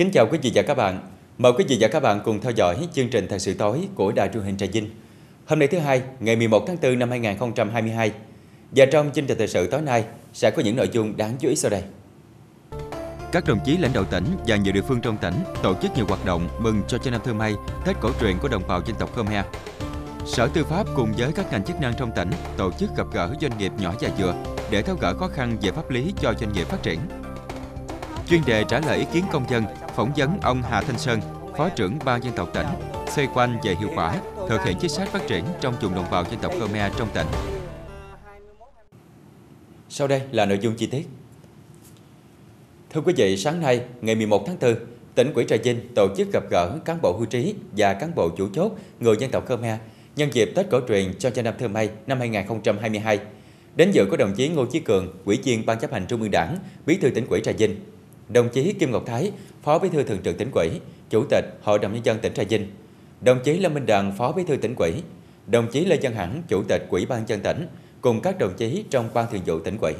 Kính chào quý vị và các bạn. Mời quý vị và các bạn cùng theo dõi chương trình Thời sự tối của Đài truyền hình Trà Vinh. Hôm nay thứ hai, ngày 11 tháng 4 năm 2022. Và trong chương trình Thời sự tối nay sẽ có những nội dung đáng chú ý sau đây. Các đồng chí lãnh đạo tỉnh và nhiều địa phương trong tỉnh tổ chức nhiều hoạt động mừng cho cho năm thơ May, Tết cổ truyền của đồng bào dân tộc Khmer. Sở Tư pháp cùng với các ngành chức năng trong tỉnh tổ chức gặp gỡ doanh nghiệp nhỏ và vừa để tháo gỡ khó khăn về pháp lý cho doanh nghiệp phát triển chuyên đề trả lời ý kiến công dân, phỏng vấn ông Hà Thanh Sơn, Phó trưởng Ban dân tộc tỉnh, xoay quanh về hiệu quả thực hiện chính sách phát triển trong vùng đồng bào dân tộc Khmer trong tỉnh. Sau đây là nội dung chi tiết. Thưa quý vị, sáng nay, ngày 11 tháng 4, tỉnh Quỹ Trà Vinh tổ chức gặp gỡ cán bộ hưu trí và cán bộ chủ chốt người dân tộc Khmer nhân dịp Tết cổ truyền cho cho năm thơ May năm 2022. Đến dự có đồng chí Ngô Chí Cường, Ủy viên Ban chấp hành Trung ương Đảng, Bí thư tỉnh ủy Trà Vinh, đồng chí Kim Ngọc Thái, Phó Bí thư Thường trực tỉnh ủy, Chủ tịch Hội đồng nhân dân tỉnh Trà Vinh, đồng chí Lê Minh Đàn, Phó Bí thư tỉnh ủy, đồng chí Lê Văn Hẳn, Chủ tịch Ủy ban dân tỉnh cùng các đồng chí trong ban thường vụ tỉnh ủy.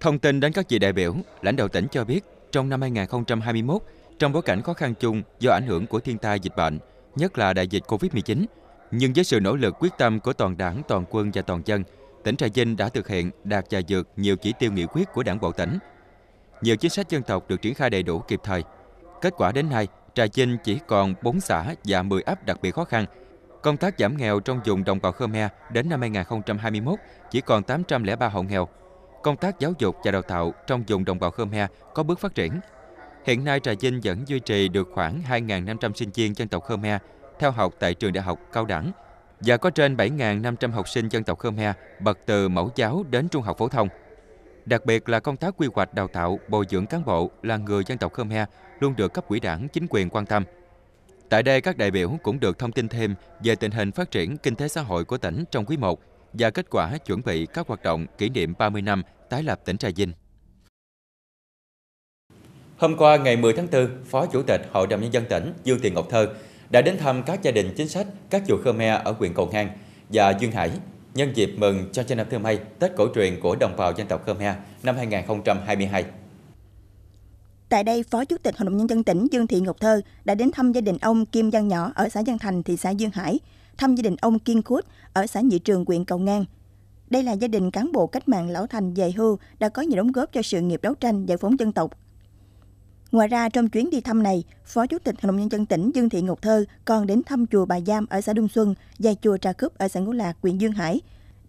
Thông tin đến các vị đại biểu, lãnh đạo tỉnh cho biết trong năm 2021, trong bối cảnh khó khăn chung do ảnh hưởng của thiên tai dịch bệnh, nhất là đại dịch Covid-19, nhưng với sự nỗ lực quyết tâm của toàn đảng, toàn quân và toàn dân, tỉnh Trà Vinh đã thực hiện đạt và vượt nhiều chỉ tiêu nghị quyết của Đảng bộ tỉnh. Nhiều chính sách dân tộc được triển khai đầy đủ kịp thời. Kết quả đến nay, Trà Vinh chỉ còn 4 xã và 10 ấp đặc biệt khó khăn. Công tác giảm nghèo trong vùng đồng bào Khmer đến năm 2021 chỉ còn 803 hộ nghèo. Công tác giáo dục và đào tạo trong vùng đồng bào Khmer có bước phát triển. Hiện nay Trà Vinh vẫn duy trì được khoảng 2.500 sinh viên dân tộc Khmer theo học tại trường đại học cao đẳng và có trên 7.500 học sinh dân tộc Khmer bậc từ mẫu giáo đến trung học phổ thông. Đặc biệt là công tác quy hoạch đào tạo, bồi dưỡng cán bộ là người dân tộc Khmer luôn được cấp ủy đảng, chính quyền quan tâm. Tại đây, các đại biểu cũng được thông tin thêm về tình hình phát triển kinh tế xã hội của tỉnh trong quý I và kết quả chuẩn bị các hoạt động kỷ niệm 30 năm tái lập tỉnh Trà Vinh. Hôm qua ngày 10 tháng 4, Phó Chủ tịch Hội đồng Nhân dân tỉnh Dương Tiền Ngọc Thơ đã đến thăm các gia đình chính sách, các chùa Khmer ở huyện Cầu Ngang và Duyên Hải nhân dịp mừng cho cho năm thứ mây Tết cổ truyền của đồng bào dân tộc Khmer năm 2022. Tại đây, Phó Chủ tịch Hội đồng Nhân dân tỉnh Dương Thị Ngọc Thơ đã đến thăm gia đình ông Kim Văn Nhỏ ở xã Giang Thành, thị xã Duyên Hải, thăm gia đình ông Kiên Cút ở xã Nhị Trường, huyện Cầu Ngang. Đây là gia đình cán bộ cách mạng lão thành về hưu đã có nhiều đóng góp cho sự nghiệp đấu tranh giải phóng dân tộc Ngoài ra, trong chuyến đi thăm này, Phó Chủ tịch Hội đồng Nhân dân tỉnh Dương Thị Ngọc Thơ còn đến thăm chùa Bà Giam ở xã Đông Xuân và chùa Trà Cúp ở xã Ngũ Lạc, huyện Dương Hải.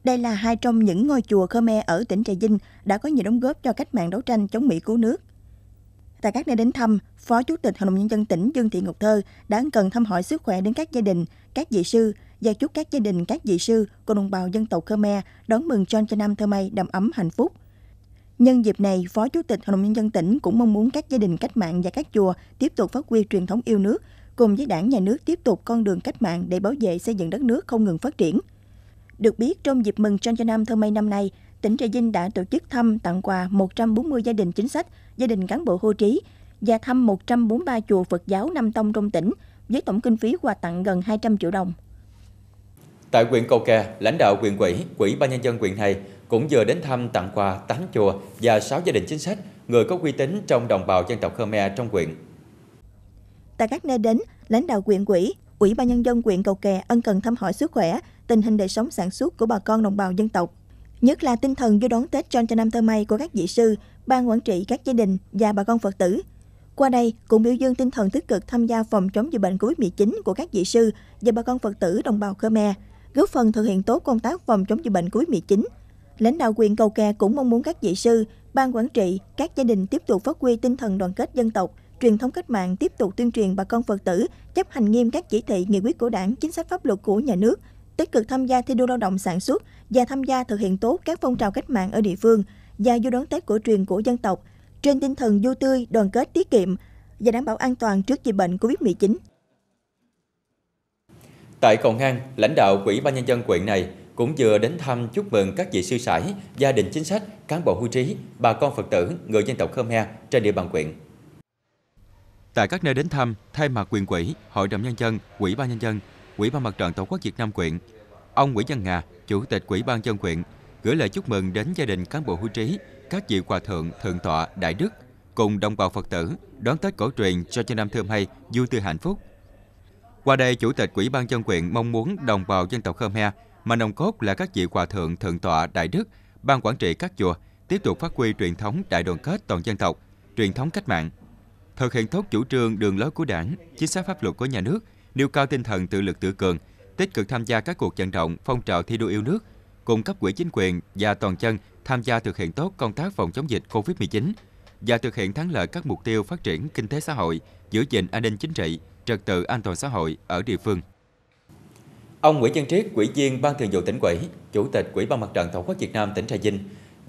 Đây là hai trong những ngôi chùa Khmer ở tỉnh Trà Vinh đã có nhiều đóng góp cho cách mạng đấu tranh chống Mỹ cứu nước. Tại các nơi đến thăm, Phó Chủ tịch Hội đồng Nhân dân tỉnh Dương Thị Ngọc Thơ đã cần thăm hỏi sức khỏe đến các gia đình, các vị sư và chúc các gia đình, các vị sư của đồng bào dân tộc Khmer đón mừng John Chanam Thơ May đầm ấm hạnh phúc – Nhân dịp này, Phó Chủ tịch Hội đồng Nhân dân tỉnh cũng mong muốn các gia đình cách mạng và các chùa tiếp tục phát huy truyền thống yêu nước, cùng với đảng nhà nước tiếp tục con đường cách mạng để bảo vệ xây dựng đất nước không ngừng phát triển. Được biết, trong dịp mừng Trăng Cho Nam Thơ Mây năm nay, tỉnh Trà Vinh đã tổ chức thăm tặng quà 140 gia đình chính sách, gia đình cán bộ hưu trí và thăm 143 chùa Phật giáo Nam Tông trong tỉnh với tổng kinh phí quà tặng gần 200 triệu đồng. Tại huyện Cầu Kè, lãnh đạo huyện ủy, quỹ ban nhân dân huyện này cũng vừa đến thăm tặng quà 8 chùa và 6 gia đình chính sách, người có uy tín trong đồng bào dân tộc Khmer trong huyện. Tại các nơi đến, lãnh đạo huyện quỹ, Ủy ban nhân dân huyện Cầu Kè ân cần thăm hỏi sức khỏe, tình hình đời sống sản xuất của bà con đồng bào dân tộc, nhất là tinh thần vô đón Tết cho năm Thơ May của các vị sư, ban quản trị các gia đình và bà con Phật tử. Qua đây, cũng biểu dương tinh thần tích cực tham gia phòng chống dịch bệnh COVID-19 của các vị sư và bà con Phật tử đồng bào Khmer, góp phần thực hiện tốt công tác phòng chống dịch bệnh COVID-19, Lãnh đạo quyền cầu kè cũng mong muốn các vị sư, ban quản trị, các gia đình tiếp tục phát huy tinh thần đoàn kết dân tộc, truyền thống cách mạng tiếp tục tuyên truyền bà con Phật tử chấp hành nghiêm các chỉ thị, nghị quyết của Đảng, chính sách pháp luật của nhà nước, tích cực tham gia thi đua lao động sản xuất và tham gia thực hiện tốt các phong trào cách mạng ở địa phương và du đón Tết cổ truyền của dân tộc trên tinh thần du tươi, đoàn kết tiết kiệm và đảm bảo an toàn trước dịch bệnh Covid-19. Tại Cầu Ngang, lãnh đạo Quỹ ban nhân dân quyện này cũng vừa đến thăm chúc mừng các vị sư sãi, gia đình chính sách, cán bộ hưu trí, bà con Phật tử, người dân tộc Khmer trên địa bàn quyện. Tại các nơi đến thăm, thay mặt quyền quỹ, hội đồng nhân dân, quỹ ban nhân dân, quỹ ban mặt trận tổ quốc Việt Nam quyện, ông Nguyễn Văn Nga, chủ tịch quỹ ban dân quyện gửi lời chúc mừng đến gia đình cán bộ hưu trí, các vị hòa thượng, thượng tọa, đại đức cùng đồng bào Phật tử đón Tết cổ truyền cho cho năm thơm hay, vui tươi hạnh phúc. Qua đây, Chủ tịch Quỹ ban dân quyện mong muốn đồng bào dân tộc Khmer mà nồng cốt là các vị hòa thượng thượng tọa đại đức, ban quản trị các chùa tiếp tục phát huy truyền thống đại đoàn kết toàn dân tộc, truyền thống cách mạng, thực hiện tốt chủ trương đường lối của đảng, chính sách pháp luật của nhà nước, nêu cao tinh thần tự lực tự cường, tích cực tham gia các cuộc vận động, phong trào thi đua yêu nước, cùng cấp quỹ chính quyền và toàn dân tham gia thực hiện tốt công tác phòng chống dịch COVID-19 và thực hiện thắng lợi các mục tiêu phát triển kinh tế xã hội, giữ gìn an ninh chính trị, trật tự an toàn xã hội ở địa phương. Ông Nguyễn Văn Triết, Quỹ viên Ban Thường vụ tỉnh ủy, Chủ tịch Quỹ ban Mặt trận Tổ quốc Việt Nam tỉnh Trà Vinh,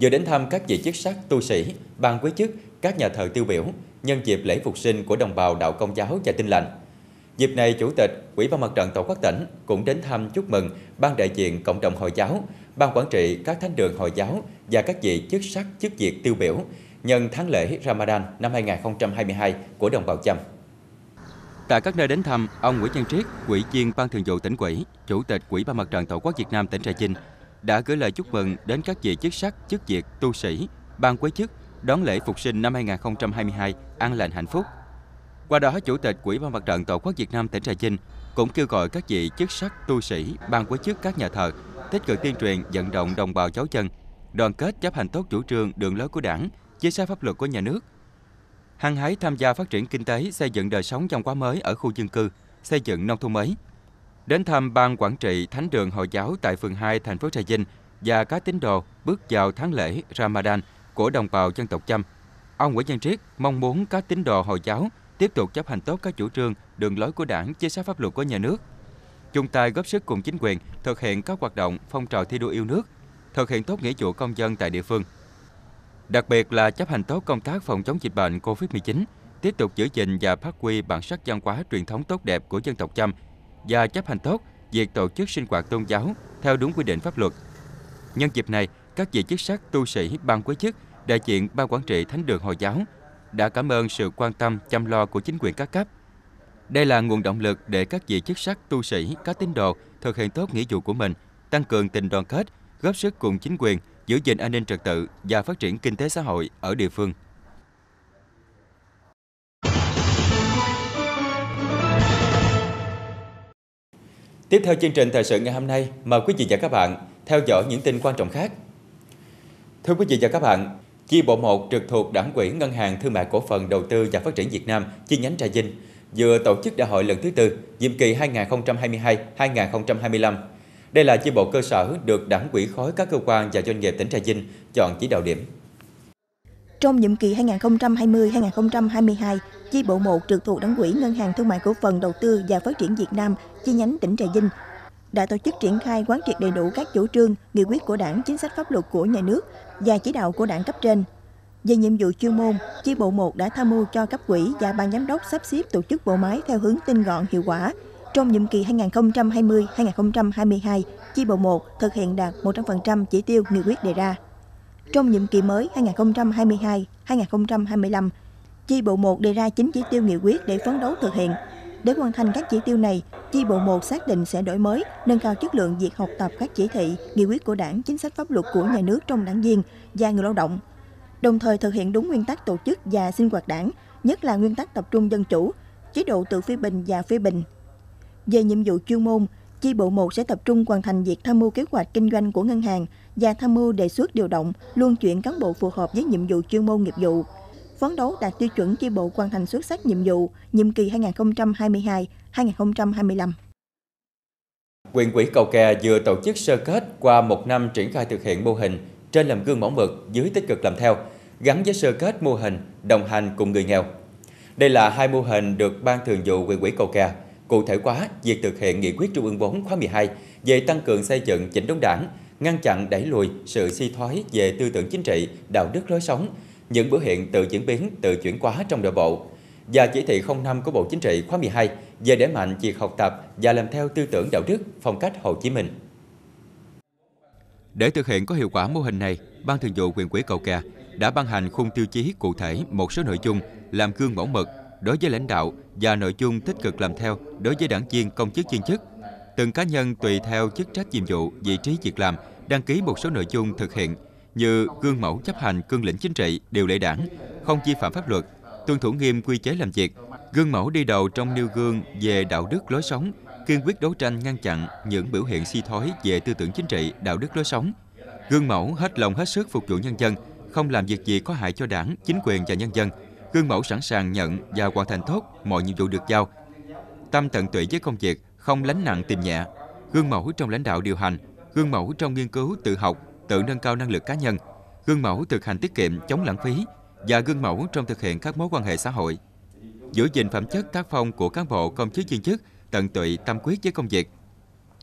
vừa đến thăm các vị chức sắc, tu sĩ, ban quý chức, các nhà thờ tiêu biểu nhân dịp lễ phục sinh của đồng bào đạo Công giáo và Tin lành. Dịp này, Chủ tịch Quỹ ban Mặt trận Tổ quốc tỉnh cũng đến thăm chúc mừng Ban đại diện Cộng đồng Hồi giáo, Ban quản trị các thánh đường Hồi giáo và các vị chức sắc chức việc tiêu biểu nhân tháng lễ Ramadan năm 2022 của đồng bào Chăm. Tại các nơi đến thăm, ông Nguyễn Văn Triết, Quỹ viên Ban Thường vụ tỉnh ủy, Chủ tịch Quỹ ban Mặt trận Tổ quốc Việt Nam tỉnh Trà Vinh đã gửi lời chúc mừng đến các vị chức sắc, chức việc, tu sĩ, ban quế chức đón lễ phục sinh năm 2022 an lành hạnh phúc. Qua đó, Chủ tịch Quỹ ban Mặt trận Tổ quốc Việt Nam tỉnh Trà Vinh cũng kêu gọi các vị chức sắc, tu sĩ, ban quế chức các nhà thờ tích cực tuyên truyền vận động đồng bào cháu chân đoàn kết chấp hành tốt chủ trương đường lối của đảng, chính sách pháp luật của nhà nước – hăng hái tham gia phát triển kinh tế, xây dựng đời sống trong quá mới ở khu dân cư, xây dựng nông thôn mới. Đến thăm ban quản trị Thánh đường Hồi giáo tại phường 2 thành phố Trà Vinh và các tín đồ bước vào tháng lễ Ramadan của đồng bào dân tộc Chăm. Ông Nguyễn Văn Triết mong muốn các tín đồ Hồi giáo tiếp tục chấp hành tốt các chủ trương, đường lối của Đảng, chính sách pháp luật của nhà nước, chung tay góp sức cùng chính quyền thực hiện các hoạt động phong trào thi đua yêu nước, thực hiện tốt nghĩa vụ công dân tại địa phương đặc biệt là chấp hành tốt công tác phòng chống dịch bệnh COVID-19, tiếp tục giữ gìn và phát huy bản sắc văn hóa truyền thống tốt đẹp của dân tộc Chăm và chấp hành tốt việc tổ chức sinh hoạt tôn giáo theo đúng quy định pháp luật. Nhân dịp này, các vị chức sắc tu sĩ ban quý chức, đại diện ban quản trị Thánh đường Hồi giáo đã cảm ơn sự quan tâm chăm lo của chính quyền các cấp. Đây là nguồn động lực để các vị chức sắc tu sĩ, có tín đồ thực hiện tốt nghĩa vụ của mình, tăng cường tình đoàn kết, góp sức cùng chính quyền, giữ gìn an ninh trật tự và phát triển kinh tế xã hội ở địa phương. Tiếp theo chương trình thời sự ngày hôm nay, mời quý vị và các bạn theo dõi những tin quan trọng khác. Thưa quý vị và các bạn, Chi bộ 1 trực thuộc Đảng ủy Ngân hàng Thương mại Cổ phần Đầu tư và Phát triển Việt Nam chi nhánh Trà Vinh vừa tổ chức đại hội lần thứ tư, nhiệm kỳ 2022-2025 đây là chi bộ cơ sở được đảng quỹ khối các cơ quan và doanh nghiệp tỉnh Trà Vinh chọn chỉ đạo điểm. Trong nhiệm kỳ 2020-2022, chi bộ 1 trực thuộc đảng quỹ Ngân hàng Thương mại Cổ phần Đầu tư và Phát triển Việt Nam chi nhánh tỉnh Trà Vinh đã tổ chức triển khai quán triệt đầy đủ các chủ trương, nghị quyết của đảng, chính sách pháp luật của nhà nước và chỉ đạo của đảng cấp trên. Về nhiệm vụ chuyên môn, chi bộ 1 đã tham mưu cho cấp quỹ và ban giám đốc sắp xếp tổ chức bộ máy theo hướng tinh gọn hiệu quả, trong nhiệm kỳ 2020-2022, chi bộ 1 thực hiện đạt 100% chỉ tiêu nghị quyết đề ra. Trong nhiệm kỳ mới 2022-2025, chi bộ 1 đề ra 9 chỉ tiêu nghị quyết để phấn đấu thực hiện. Để hoàn thành các chỉ tiêu này, chi bộ 1 xác định sẽ đổi mới, nâng cao chất lượng việc học tập các chỉ thị, nghị quyết của Đảng, chính sách pháp luật của nhà nước trong đảng viên và người lao động, đồng thời thực hiện đúng nguyên tắc tổ chức và sinh hoạt đảng, nhất là nguyên tắc tập trung dân chủ, chế độ tự phê bình và phê bình, về nhiệm vụ chuyên môn, chi bộ 1 sẽ tập trung hoàn thành việc tham mưu kế hoạch kinh doanh của ngân hàng và tham mưu đề xuất điều động, luân chuyển cán bộ phù hợp với nhiệm vụ chuyên môn nghiệp vụ. Phấn đấu đạt tiêu chuẩn chi bộ hoàn thành xuất sắc nhiệm vụ nhiệm kỳ 2022-2025. Quyền quỹ Cầu Kè vừa tổ chức sơ kết qua một năm triển khai thực hiện mô hình trên làm gương mẫu mực, dưới tích cực làm theo, gắn với sơ kết mô hình đồng hành cùng người nghèo. Đây là hai mô hình được Ban Thường vụ quyền quỹ Cầu Kè Cụ thể hóa việc thực hiện nghị quyết Trung ương 4 khóa 12 về tăng cường xây dựng chỉnh đốn đảng, ngăn chặn đẩy lùi sự suy si thoái về tư tưởng chính trị, đạo đức lối sống, những biểu hiện tự diễn biến, tự chuyển hóa trong nội bộ và chỉ thị 05 của Bộ Chính trị khóa 12 về đẩy mạnh việc học tập và làm theo tư tưởng đạo đức, phong cách Hồ Chí Minh. Để thực hiện có hiệu quả mô hình này, Ban Thường vụ quyền ủy cầu kè đã ban hành khung tiêu chí cụ thể một số nội dung làm gương mẫu mực đối với lãnh đạo và nội dung tích cực làm theo đối với đảng viên công chức viên chức. Từng cá nhân tùy theo chức trách nhiệm vụ, vị trí việc làm, đăng ký một số nội dung thực hiện như gương mẫu chấp hành cương lĩnh chính trị, điều lệ đảng, không vi phạm pháp luật, tuân thủ nghiêm quy chế làm việc, gương mẫu đi đầu trong nêu gương về đạo đức lối sống, kiên quyết đấu tranh ngăn chặn những biểu hiện suy si thoái về tư tưởng chính trị, đạo đức lối sống. Gương mẫu hết lòng hết sức phục vụ nhân dân, không làm việc gì có hại cho đảng, chính quyền và nhân dân, gương mẫu sẵn sàng nhận và hoàn thành tốt mọi nhiệm vụ được giao. Tâm tận tụy với công việc, không lánh nặng tìm nhẹ. Gương mẫu trong lãnh đạo điều hành, gương mẫu trong nghiên cứu tự học, tự nâng cao năng lực cá nhân, gương mẫu thực hành tiết kiệm chống lãng phí và gương mẫu trong thực hiện các mối quan hệ xã hội. Giữ gìn phẩm chất tác phong của cán bộ công chức viên chức, tận tụy tâm quyết với công việc.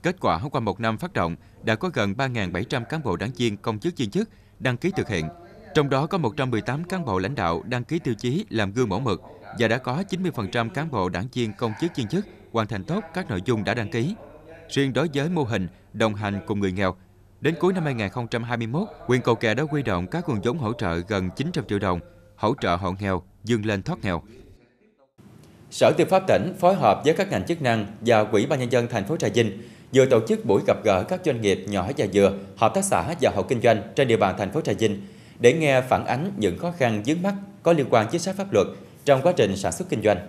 Kết quả qua một năm phát động đã có gần 3.700 cán bộ đảng viên công chức viên chức đăng ký thực hiện trong đó có 118 cán bộ lãnh đạo đăng ký tiêu chí làm gương mẫu mực và đã có 90% cán bộ đảng viên công chức viên chức hoàn thành tốt các nội dung đã đăng ký. Riêng đối với mô hình đồng hành cùng người nghèo, đến cuối năm 2021, huyện Cầu Kè đã huy động các nguồn vốn hỗ trợ gần 900 triệu đồng, hỗ trợ hộ nghèo vươn lên thoát nghèo. Sở Tư pháp tỉnh phối hợp với các ngành chức năng và Ủy ban nhân dân thành phố Trà Vinh vừa tổ chức buổi gặp gỡ các doanh nghiệp nhỏ và vừa, hợp tác xã và hộ kinh doanh trên địa bàn thành phố Trà Vinh để nghe phản ánh những khó khăn vướng mắt có liên quan chính sách pháp luật trong quá trình sản xuất kinh doanh.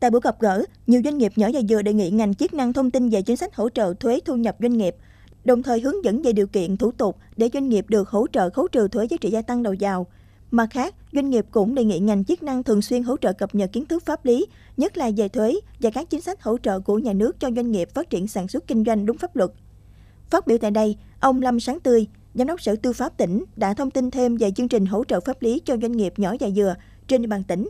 Tại buổi gặp gỡ, nhiều doanh nghiệp nhỏ và vừa đề nghị ngành chức năng thông tin về chính sách hỗ trợ thuế thu nhập doanh nghiệp, đồng thời hướng dẫn về điều kiện thủ tục để doanh nghiệp được hỗ trợ khấu trừ thuế giá trị gia tăng đầu vào. Mặt khác, doanh nghiệp cũng đề nghị ngành chức năng thường xuyên hỗ trợ cập nhật kiến thức pháp lý, nhất là về thuế và các chính sách hỗ trợ của nhà nước cho doanh nghiệp phát triển sản xuất kinh doanh đúng pháp luật. Phát biểu tại đây, ông Lâm Sáng Tươi, Giám đốc Sở Tư pháp tỉnh đã thông tin thêm về chương trình hỗ trợ pháp lý cho doanh nghiệp nhỏ và vừa trên địa bàn tỉnh.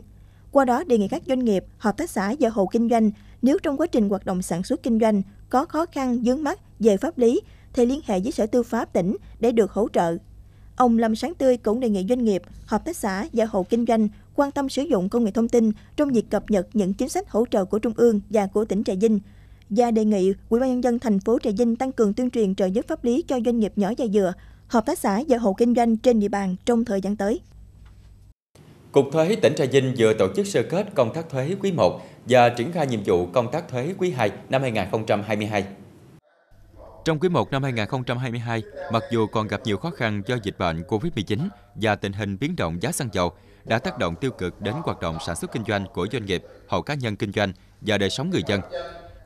Qua đó đề nghị các doanh nghiệp, hợp tác xã và hộ kinh doanh nếu trong quá trình hoạt động sản xuất kinh doanh có khó khăn vướng mắt về pháp lý thì liên hệ với Sở Tư pháp tỉnh để được hỗ trợ. Ông Lâm Sáng Tươi cũng đề nghị doanh nghiệp, hợp tác xã và hộ kinh doanh quan tâm sử dụng công nghệ thông tin trong việc cập nhật những chính sách hỗ trợ của Trung ương và của tỉnh Trà Vinh và đề nghị Ủy ban nhân dân thành phố Trà Vinh tăng cường tuyên truyền trợ giúp pháp lý cho doanh nghiệp nhỏ và vừa, hợp tác xã và hộ kinh doanh trên địa bàn trong thời gian tới. Cục Thuế tỉnh Trà Vinh vừa tổ chức sơ kết công tác thuế quý 1 và triển khai nhiệm vụ công tác thuế quý 2 năm 2022. Trong quý 1 năm 2022, mặc dù còn gặp nhiều khó khăn do dịch bệnh COVID-19 và tình hình biến động giá xăng dầu đã tác động tiêu cực đến hoạt động sản xuất kinh doanh của doanh nghiệp, hộ cá nhân kinh doanh và đời sống người dân.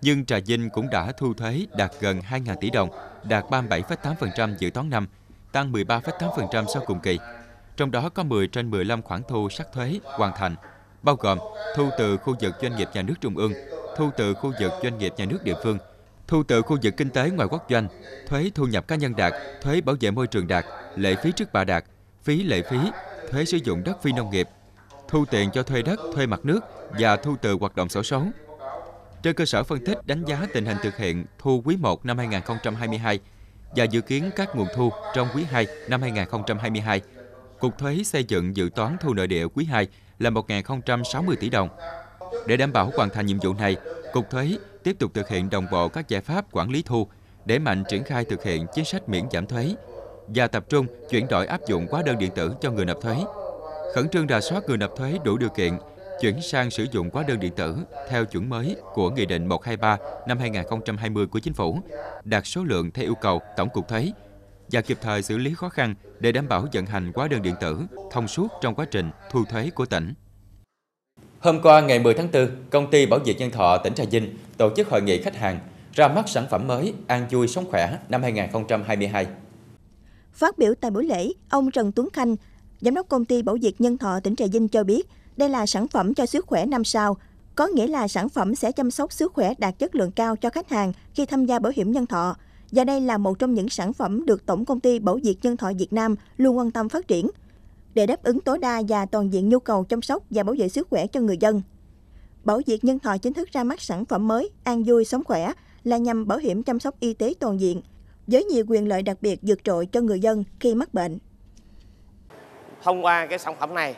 Nhưng Trà Vinh cũng đã thu thuế đạt gần 2.000 tỷ đồng, đạt 37,8% dự toán năm tăng 13,8% so cùng kỳ. Trong đó có 10 trên 15 khoản thu sắc thuế hoàn thành, bao gồm thu từ khu vực doanh nghiệp nhà nước trung ương, thu từ khu vực doanh nghiệp nhà nước địa phương, thu từ khu vực kinh tế ngoài quốc doanh, thuế thu nhập cá nhân đạt, thuế bảo vệ môi trường đạt, lệ phí trước bạ đạt, phí lệ phí, thuế sử dụng đất phi nông nghiệp, thu tiền cho thuê đất, thuê mặt nước và thu từ hoạt động sổ số. Trên cơ sở phân tích đánh giá tình hình thực hiện thu quý 1 năm 2022, và dự kiến các nguồn thu trong quý 2 năm 2022. Cục thuế xây dựng dự toán thu nội địa quý 2 là 1.060 tỷ đồng. Để đảm bảo hoàn thành nhiệm vụ này, Cục Thuế tiếp tục thực hiện đồng bộ các giải pháp quản lý thu, để mạnh triển khai thực hiện chính sách miễn giảm thuế và tập trung chuyển đổi áp dụng hóa đơn điện tử cho người nộp thuế. Khẩn trương rà soát người nộp thuế đủ điều kiện chuyển sang sử dụng hóa đơn điện tử theo chuẩn mới của Nghị định 123 năm 2020 của Chính phủ, đạt số lượng theo yêu cầu Tổng cục Thuế và kịp thời xử lý khó khăn để đảm bảo vận hành hóa đơn điện tử thông suốt trong quá trình thu thuế của tỉnh. Hôm qua ngày 10 tháng 4, công ty Bảo vệ Nhân Thọ tỉnh Trà Vinh tổ chức hội nghị khách hàng ra mắt sản phẩm mới An vui sống khỏe năm 2022. Phát biểu tại buổi lễ, ông Trần Tuấn Khanh, giám đốc công ty Bảo vệ Nhân Thọ tỉnh Trà Vinh cho biết, đây là sản phẩm cho sức khỏe 5 sao, có nghĩa là sản phẩm sẽ chăm sóc sức khỏe đạt chất lượng cao cho khách hàng khi tham gia bảo hiểm nhân thọ. Và đây là một trong những sản phẩm được Tổng công ty Bảo Việt Nhân Thọ Việt Nam luôn quan tâm phát triển để đáp ứng tối đa và toàn diện nhu cầu chăm sóc và bảo vệ sức khỏe cho người dân. Bảo Việt Nhân Thọ chính thức ra mắt sản phẩm mới An Vui Sống Khỏe là nhằm bảo hiểm chăm sóc y tế toàn diện, với nhiều quyền lợi đặc biệt vượt trội cho người dân khi mắc bệnh. Thông qua cái sản phẩm này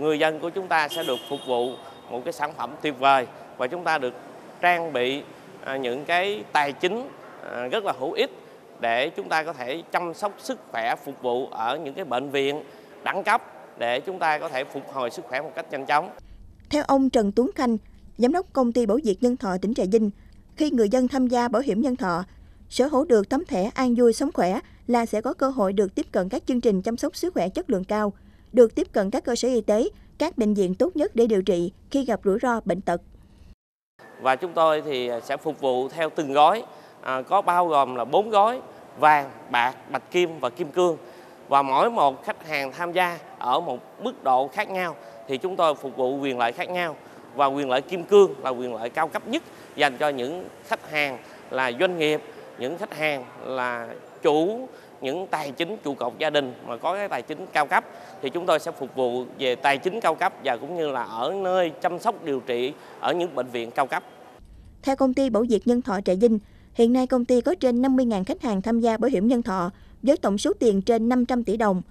người dân của chúng ta sẽ được phục vụ một cái sản phẩm tuyệt vời và chúng ta được trang bị à, những cái tài chính à, rất là hữu ích để chúng ta có thể chăm sóc sức khỏe phục vụ ở những cái bệnh viện đẳng cấp để chúng ta có thể phục hồi sức khỏe một cách nhanh chóng. Theo ông Trần Tuấn Khanh, giám đốc công ty bảo việt nhân thọ tỉnh Trà Vinh, khi người dân tham gia bảo hiểm nhân thọ, sở hữu được tấm thẻ an vui sống khỏe là sẽ có cơ hội được tiếp cận các chương trình chăm sóc sức khỏe chất lượng cao – được tiếp cận các cơ sở y tế, các bệnh viện tốt nhất để điều trị khi gặp rủi ro bệnh tật. Và chúng tôi thì sẽ phục vụ theo từng gói, à, có bao gồm là 4 gói vàng, bạc, bạch kim và kim cương. Và mỗi một khách hàng tham gia ở một mức độ khác nhau thì chúng tôi phục vụ quyền lợi khác nhau và quyền lợi kim cương là quyền lợi cao cấp nhất dành cho những khách hàng là doanh nghiệp, những khách hàng là chủ những tài chính trụ cột gia đình mà có cái tài chính cao cấp thì chúng tôi sẽ phục vụ về tài chính cao cấp và cũng như là ở nơi chăm sóc điều trị ở những bệnh viện cao cấp. Theo công ty Bảo Việt Nhân Thọ Trà Vinh, hiện nay công ty có trên 50.000 khách hàng tham gia bảo hiểm nhân thọ với tổng số tiền trên 500 tỷ đồng.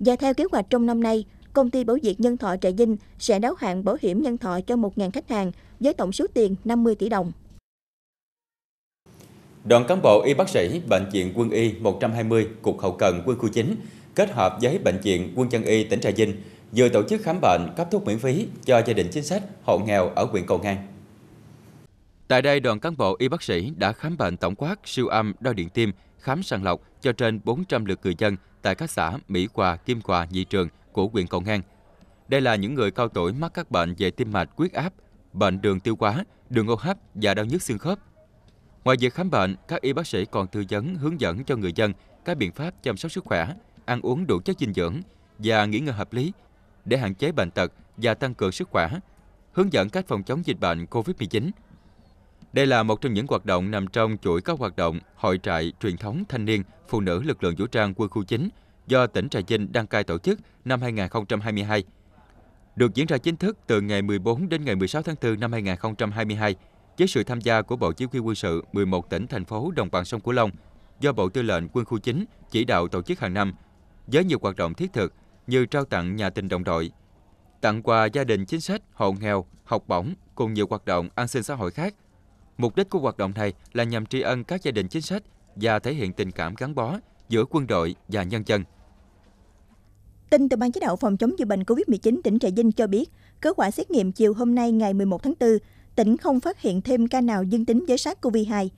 Và theo kế hoạch trong năm nay, công ty Bảo Việt Nhân Thọ Trà Vinh sẽ đáo hạn bảo hiểm nhân thọ cho 1.000 khách hàng với tổng số tiền 50 tỷ đồng. Đoàn cán bộ y bác sĩ Bệnh viện Quân y 120 Cục Hậu cần Quân khu 9 kết hợp với Bệnh viện Quân dân y tỉnh Trà Vinh vừa tổ chức khám bệnh cấp thuốc miễn phí cho gia đình chính sách hộ nghèo ở huyện Cầu Ngang. Tại đây, đoàn cán bộ y bác sĩ đã khám bệnh tổng quát, siêu âm, đo điện tim, khám sàng lọc cho trên 400 lượt người dân tại các xã Mỹ Hòa, Kim Hòa, nhị Trường của huyện Cầu Ngang. Đây là những người cao tuổi mắc các bệnh về tim mạch, huyết áp, bệnh đường tiêu hóa, đường hô hấp và đau nhức xương khớp, Ngoài việc khám bệnh, các y bác sĩ còn tư vấn hướng dẫn cho người dân các biện pháp chăm sóc sức khỏe, ăn uống đủ chất dinh dưỡng và nghỉ ngơi hợp lý để hạn chế bệnh tật và tăng cường sức khỏe, hướng dẫn cách phòng chống dịch bệnh COVID-19. Đây là một trong những hoạt động nằm trong chuỗi các hoạt động hội trại truyền thống thanh niên phụ nữ lực lượng vũ trang quân khu 9 do tỉnh Trà Vinh đăng cai tổ chức năm 2022. Được diễn ra chính thức từ ngày 14 đến ngày 16 tháng 4 năm 2022 với sự tham gia của Bộ Chỉ huy quân sự 11 tỉnh, thành phố đồng bằng sông Cửu Long do Bộ Tư lệnh Quân khu 9 chỉ đạo tổ chức hàng năm, với nhiều hoạt động thiết thực như trao tặng nhà tình đồng đội, tặng quà gia đình chính sách, hộ nghèo, học bổng cùng nhiều hoạt động an sinh xã hội khác. Mục đích của hoạt động này là nhằm tri ân các gia đình chính sách và thể hiện tình cảm gắn bó giữa quân đội và nhân dân. Tin từ Ban chỉ đạo phòng chống dịch bệnh COVID-19 tỉnh Trà Vinh cho biết, kết quả xét nghiệm chiều hôm nay ngày 11 tháng 4 tỉnh không phát hiện thêm ca nào dương tính với SARS-CoV-2.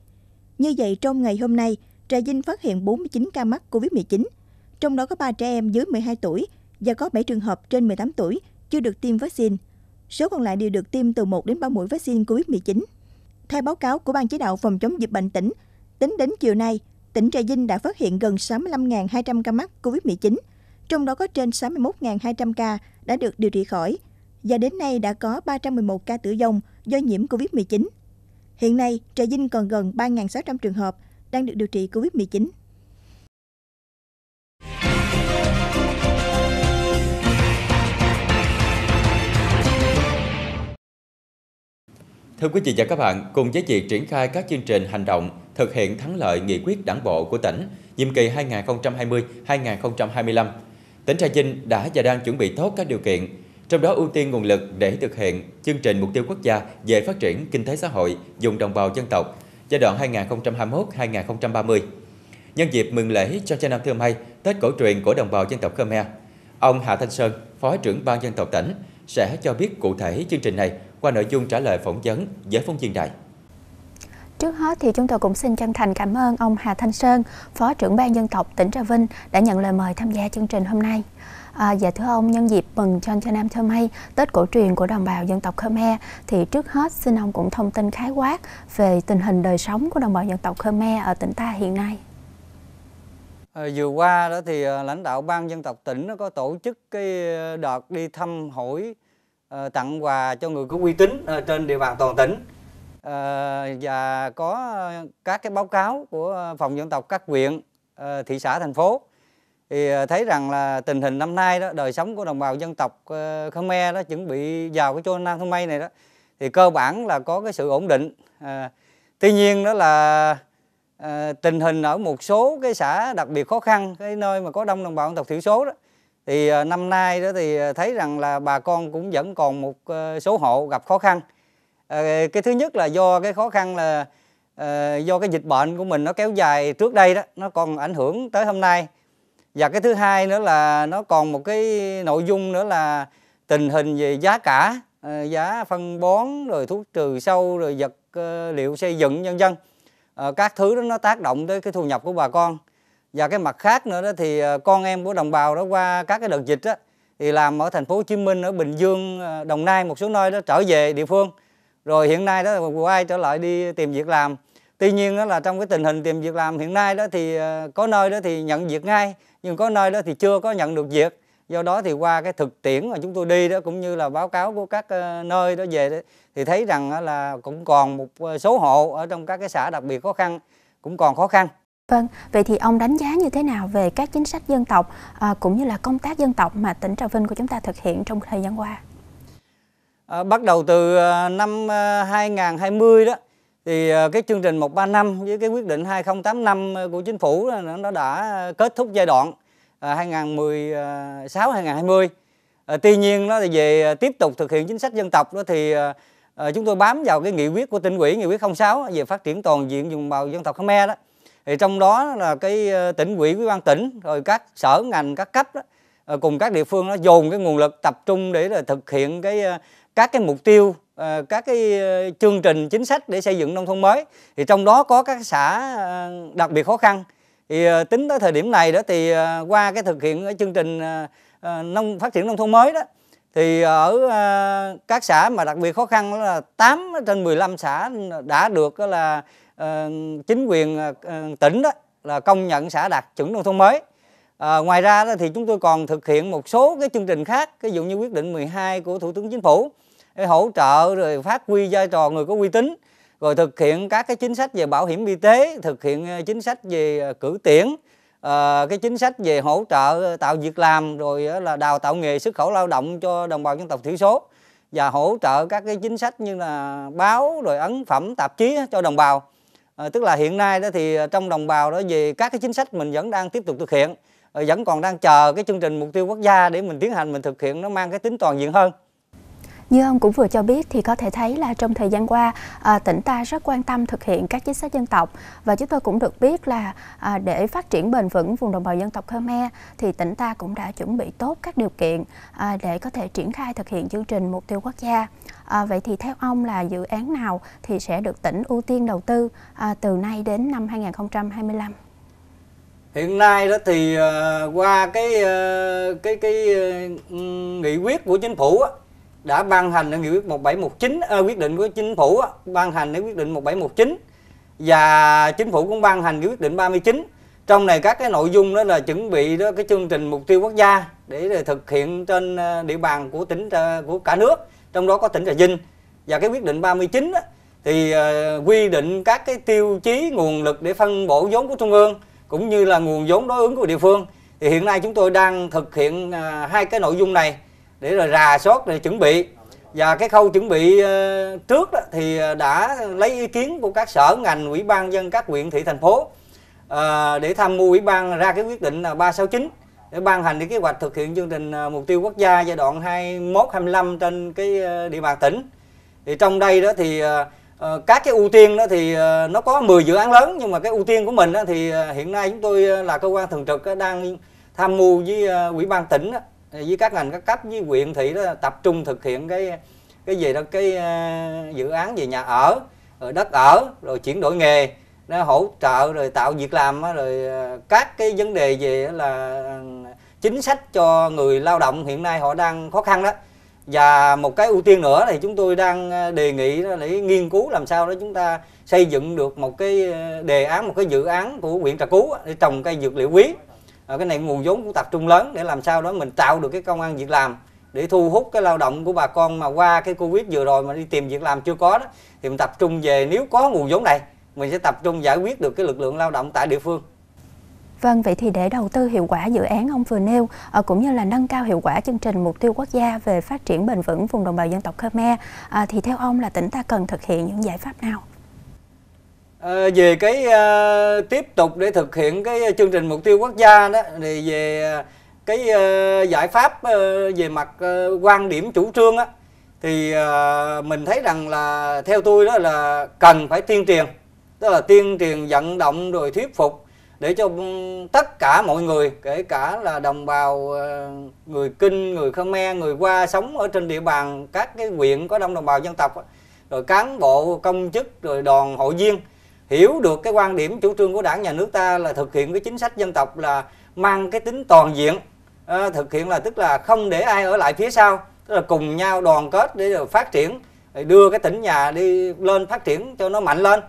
Như vậy, trong ngày hôm nay, Trà Vinh phát hiện 49 ca mắc COVID-19, trong đó có 3 trẻ em dưới 12 tuổi và có 7 trường hợp trên 18 tuổi chưa được tiêm vaccine. Số còn lại đều được tiêm từ 1 đến 3 mũi vaccine COVID-19. Theo báo cáo của Ban chỉ đạo phòng chống dịch bệnh tỉnh, tính đến chiều nay, tỉnh Trà Vinh đã phát hiện gần 65.200 ca mắc COVID-19, trong đó có trên 61.200 ca đã được điều trị khỏi – và đến nay đã có 311 ca tử vong do nhiễm COVID-19. Hiện nay, Trà Vinh còn gần 3.600 trường hợp đang được điều trị COVID-19. Thưa quý vị và các bạn, cùng với việc triển khai các chương trình hành động thực hiện thắng lợi nghị quyết đảng bộ của tỉnh nhiệm kỳ 2020-2025, tỉnh Trà Vinh đã và đang chuẩn bị tốt các điều kiện trong đó ưu tiên nguồn lực để thực hiện chương trình mục tiêu quốc gia về phát triển kinh tế xã hội vùng đồng bào dân tộc giai đoạn 2021-2030. Nhân dịp mừng lễ cho cho năm thứ hai Tết cổ truyền của đồng bào dân tộc Khmer, ông Hà Thanh Sơn, Phó trưởng Ban dân tộc tỉnh, sẽ cho biết cụ thể chương trình này qua nội dung trả lời phỏng vấn với phóng viên đài. Trước hết thì chúng tôi cũng xin chân thành cảm ơn ông Hà Thanh Sơn, Phó trưởng Ban dân tộc tỉnh Trà Vinh đã nhận lời mời tham gia chương trình hôm nay. À, dạ thưa ông, nhân dịp mừng Chon Chon Nam Thơm may Tết cổ truyền của đồng bào dân tộc Khmer, thì trước hết xin ông cũng thông tin khái quát về tình hình đời sống của đồng bào dân tộc Khmer ở tỉnh ta hiện nay. À, vừa qua đó thì à, lãnh đạo ban dân tộc tỉnh nó có tổ chức cái à, đợt đi thăm hỏi à, tặng quà cho người có uy tín à, trên địa bàn toàn tỉnh à, và có các cái báo cáo của phòng dân tộc các huyện, à, thị xã, thành phố thì ờ, thấy rằng là tình hình năm nay đó đời sống của đồng bào dân tộc ờ, Khmer đó chuẩn bị vào cái chôn Nam Thung Mây này đó thì cơ bản là có cái sự ổn định à, tuy nhiên đó là à, tình hình ở một số cái xã đặc biệt khó khăn cái nơi mà có đông đồng bào dân tộc thiểu số đó thì à, năm nay đó thì thấy rằng là bà con cũng vẫn còn một à, số hộ gặp khó khăn à, cái thứ nhất là do cái khó khăn là à, do cái dịch bệnh của mình nó kéo dài trước đây đó nó còn ảnh hưởng tới hôm nay và cái thứ hai nữa là nó còn một cái nội dung nữa là tình hình về giá cả ờ, giá phân bón rồi thuốc trừ sâu rồi vật ờ, liệu xây dựng nhân dân ờ, các thứ đó nó tác động tới cái thu nhập của bà con và cái mặt khác nữa đó thì con em của đồng bào đó qua các cái đợt dịch đó, thì làm ở thành phố Hồ Chí Minh ở Bình Dương Đồng Nai một số nơi đó trở về địa phương rồi hiện nay đó của ai trở lại đi tìm việc làm tuy nhiên đó là trong cái tình hình tìm việc làm hiện nay đó thì ờ, có nơi đó thì nhận việc ngay nhưng có nơi đó thì chưa có nhận được việc do đó thì qua cái thực tiễn mà chúng tôi đi đó cũng như là báo cáo của các ờ, nơi đó về đó, thì thấy rằng là cũng còn một ờ, số hộ ở trong các cái xã đặc biệt khó khăn cũng còn khó khăn Vâng, vậy thì ông đánh giá như thế nào về các chính sách dân tộc à, cũng như là công tác dân tộc mà tỉnh Trà Vinh của chúng ta thực hiện trong thời gian qua? À, bắt đầu từ năm 2020 đó thì ờ, cái chương trình 135 với cái quyết định 2085 ờ, của chính phủ nó đã kết thúc giai đoạn 2016 ờ, 2020. Tuy nhiên nó thì về tiếp tục thực hiện chính sách dân tộc đó thì chúng tôi bám vào cái nghị quyết của tỉnh ủy nghị quyết 06 về phát triển toàn diện vùng bào dân tộc Khmer đó. Thì trong đó là cái tỉnh ủy ủy ban tỉnh rồi các sở ngành các cấp đó cùng các địa phương nó dồn cái nguồn lực tập trung để là thực hiện cái các cái mục tiêu ờ, các cái ờ, chương trình chính sách để xây dựng nông thôn mới thì trong đó có các xã ờ, đặc biệt khó khăn thì tính tới thời điểm này đó thì qua cái thực hiện chương trình nông phát triển nông thôn mới đó thì ở các xã mà đặc biệt khó khăn là 8 trên 15 xã đã được là chính quyền tỉnh đó là công nhận xã đạt chuẩn nông thôn mới. À, ngoài ra đó thì chúng tôi còn thực hiện một số cái chương trình khác, ví dụ như quyết định 12 của Thủ tướng Chính phủ để hỗ trợ rồi phát huy vai trò người có uy tín rồi thực hiện các cái chính sách về bảo hiểm y tế thực hiện ờ, chính sách về ờ, cử tiễn à, ờ, cái chính sách về hỗ trợ tạo việc làm rồi là đào tạo nghề xuất khẩu lao động cho đồng bào dân tộc thiểu số và hỗ trợ các cái chính sách như là báo rồi ấn phẩm tạp chí cho đồng bào à, tức là hiện nay đó thì trong đồng bào đó về các cái chính sách mình vẫn đang tiếp tục thực hiện vẫn còn đang chờ cái chương trình mục tiêu quốc gia để mình tiến hành mình thực hiện nó mang cái tính toàn diện hơn như ông cũng vừa cho biết thì có thể thấy là trong thời gian qua à, tỉnh ta rất quan tâm thực hiện các chính sách dân tộc và chúng tôi cũng được biết là à, để phát triển bền vững vùng đồng bào dân tộc Khmer thì tỉnh ta cũng đã chuẩn bị tốt các điều kiện à, để có thể triển khai thực hiện chương trình mục tiêu quốc gia. À, vậy thì theo ông là dự án nào thì sẽ được tỉnh ưu tiên đầu tư à, từ nay đến năm 2025? hiện nay đó thì uh, qua cái uh, cái cái uh, nghị quyết của chính phủ á, đã ban hành ở nghị quyết 1719 à, ờ, quyết định của chính phủ ban hành ở quyết định 1719 và chính phủ cũng ban hành cái quyết định 39 trong này các cái nội dung đó là chuẩn bị đó cái chương trình mục tiêu quốc gia để thực hiện trên ờ, địa bàn của tỉnh ờ, của cả nước trong đó có tỉnh Trà Vinh và cái quyết định 39 đó, thì quy định các cái tiêu chí nguồn lực để phân bổ vốn của trung ương cũng như là nguồn vốn đối ứng của địa phương thì hiện nay chúng tôi đang thực hiện hai cái nội dung này để rồi rà soát để chuẩn bị và cái khâu chuẩn bị ờ, trước đó, thì ờ, đã lấy ý kiến của các sở ngành ủy ban dân các huyện thị thành phố ờ, để tham mưu ủy ban ra cái quyết định là 369 để ban hành cái kế hoạch thực hiện chương trình mục tiêu quốc gia giai đoạn 21-25 trên cái địa bàn tỉnh thì trong đây đó thì các cái ưu tiên đó thì nó có 10 dự án lớn nhưng mà cái ưu tiên của mình đó thì hiện nay chúng tôi là cơ quan thường trực đang tham mưu với ủy ban tỉnh đó, với các ngành các cấp với huyện thị đó tập trung thực hiện cái cái gì đó cái uh, dự án về nhà ở rồi đất ở rồi chuyển đổi nghề nó hỗ trợ rồi tạo việc làm rồi ờ, các cái vấn đề về là ờ, chính sách cho người lao động hiện nay họ đang khó khăn đó và một cái ưu tiên nữa thì chúng tôi đang đề nghị để nghiên cứu làm sao đó chúng ta xây dựng được một cái đề án một cái dự án của huyện trà cú để trồng cây dược liệu quý Ờ, cái này nguồn vốn cũng tập trung lớn để làm sao đó mình tạo được cái công an việc làm để thu hút cái lao động của bà con mà qua cái covid vừa rồi mà đi tìm việc làm chưa có đó thì mình tập trung về nếu có nguồn vốn này mình sẽ tập trung giải quyết được cái lực lượng lao động tại địa phương Vâng, vậy thì để đầu tư hiệu quả dự án ông vừa nêu ờ, cũng như là nâng cao hiệu quả chương trình mục tiêu quốc gia về phát triển bền vững vùng đồng bào dân tộc Khmer ờ, thì theo ông là tỉnh ta cần thực hiện những giải pháp nào? Ờ, về cái à, tiếp tục để thực hiện cái chương trình mục tiêu quốc gia đó thì về ờ, cái à, giải pháp à, về mặt à, quan điểm chủ trương á thì à, mình thấy rằng là theo tôi đó là cần phải tuyên truyền tức là tuyên truyền vận động rồi thuyết phục để cho ừ, tất cả mọi người kể cả là đồng bào người kinh người khmer người qua sống ở trên địa bàn các cái huyện có đông đồng bào dân tộc rồi cán bộ công chức rồi đoàn hội viên hiểu được cái quan điểm chủ trương của đảng nhà nước ta là thực hiện cái chính sách dân tộc là mang cái tính toàn diện à, thực hiện là tức là không để ai ở lại phía sau tức là cùng nhau đoàn kết để phát triển đưa cái tỉnh nhà đi lên phát triển cho nó mạnh lên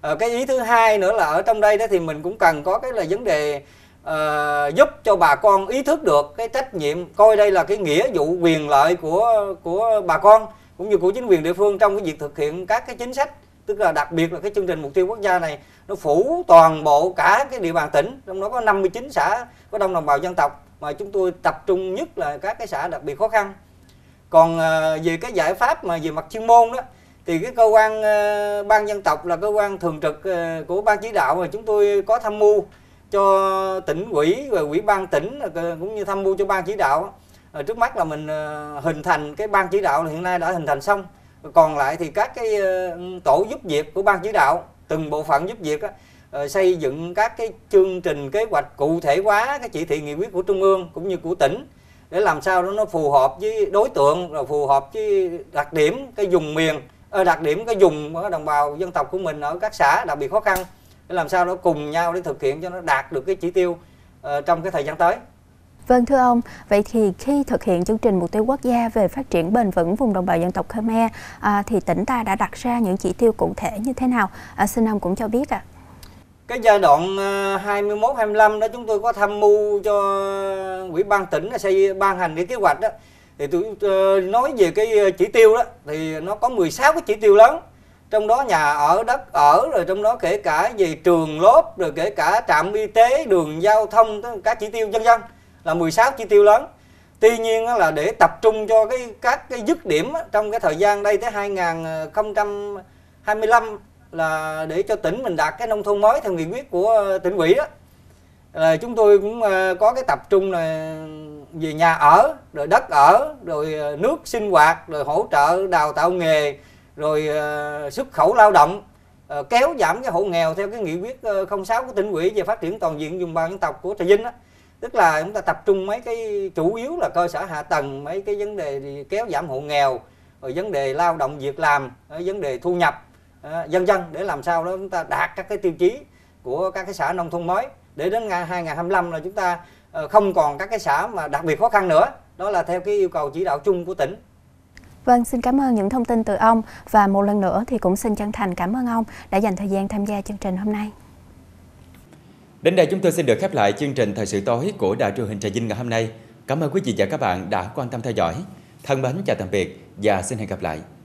à, cái ý thứ hai nữa là ở trong đây đó thì mình cũng cần có cái là vấn đề uh, giúp cho bà con ý thức được cái trách nhiệm coi đây là cái nghĩa vụ quyền lợi của của bà con cũng như của chính quyền địa phương trong cái việc thực hiện các cái chính sách tức là đặc biệt là cái chương trình mục tiêu quốc gia này nó phủ toàn bộ cả cái địa bàn tỉnh trong đó có 59 xã có đông đồng bào dân tộc mà chúng tôi tập trung nhất là các cái xã đặc biệt khó khăn còn ờ, về cái giải pháp mà về mặt chuyên môn đó thì cái cơ quan ờ, ban dân tộc là cơ quan thường trực ờ, của ban chỉ đạo mà chúng tôi có tham mưu cho tỉnh ủy và ủy ban tỉnh cũng như tham mưu cho ban chỉ đạo trước mắt là mình hình thành cái ban chỉ đạo hiện nay đã hình thành xong còn lại thì các cái ờ, tổ giúp việc của ban chỉ đạo từng bộ phận giúp việc á, ờ, xây dựng các cái chương trình kế hoạch cụ thể hóa cái chỉ thị nghị quyết của trung ương cũng như của tỉnh để làm sao đó nó phù hợp với đối tượng rồi phù hợp với đặc điểm cái vùng miền ờ, đặc điểm cái vùng của đồng bào dân tộc của mình ở các xã đặc biệt khó khăn để làm sao nó cùng nhau để thực hiện cho nó đạt được cái chỉ tiêu uh, trong cái thời gian tới Vâng thưa ông, vậy thì khi thực hiện chương trình mục tiêu quốc gia về phát triển bền vững vùng đồng bào dân tộc Khmer à, thì tỉnh ta đã đặt ra những chỉ tiêu cụ thể như thế nào? À, xin ông cũng cho biết ạ. À. Cái giai đoạn 21 à, 25 đó chúng tôi có tham mưu cho ủy ban tỉnh là xây ban hành cái kế hoạch đó thì tôi ờ, nói về cái ờ, chỉ tiêu đó thì nó có 16 cái chỉ tiêu lớn trong đó nhà ở đất ở rồi trong đó kể cả về trường lớp rồi kể cả trạm y tế đường giao thông các chỉ tiêu vân dân là 16 chi tiêu lớn tuy nhiên là để tập trung cho cái các cái dứt điểm trong cái thời gian đây tới 2025 ờ, là để cho tỉnh mình đạt cái nông thôn mới theo nghị quyết của ờ, tỉnh ủy đó là chúng tôi cũng ờ, có cái tập trung là về nhà ở rồi đất ở rồi nước sinh hoạt rồi hỗ trợ đào tạo nghề rồi xuất khẩu lao động kéo giảm cái hộ nghèo theo cái nghị quyết 06 của tỉnh ủy về phát triển toàn diện vùng ba dân tộc của Trà Vinh đó tức là chúng ta tập trung mấy cái chủ yếu là cơ sở hạ tầng mấy cái vấn đề kéo giảm hộ nghèo rồi vấn đề lao động việc làm vấn đề thu nhập dân à, dân để làm sao đó chúng ta đạt các cái tiêu chí của các cái xã nông thôn mới để đến ngày 2025 là chúng ta ờ, không còn các cái xã mà đặc biệt khó khăn nữa đó là theo cái yêu cầu chỉ đạo chung của tỉnh Vâng, xin cảm ơn những thông tin từ ông và một lần nữa thì cũng xin chân thành cảm ơn ông đã dành thời gian tham gia chương trình hôm nay. Đến đây chúng tôi xin được khép lại chương trình Thời sự tối của Đài truyền hình Trà Vinh ngày hôm nay. Cảm ơn quý vị và các bạn đã quan tâm theo dõi. Thân mến chào tạm biệt và xin hẹn gặp lại.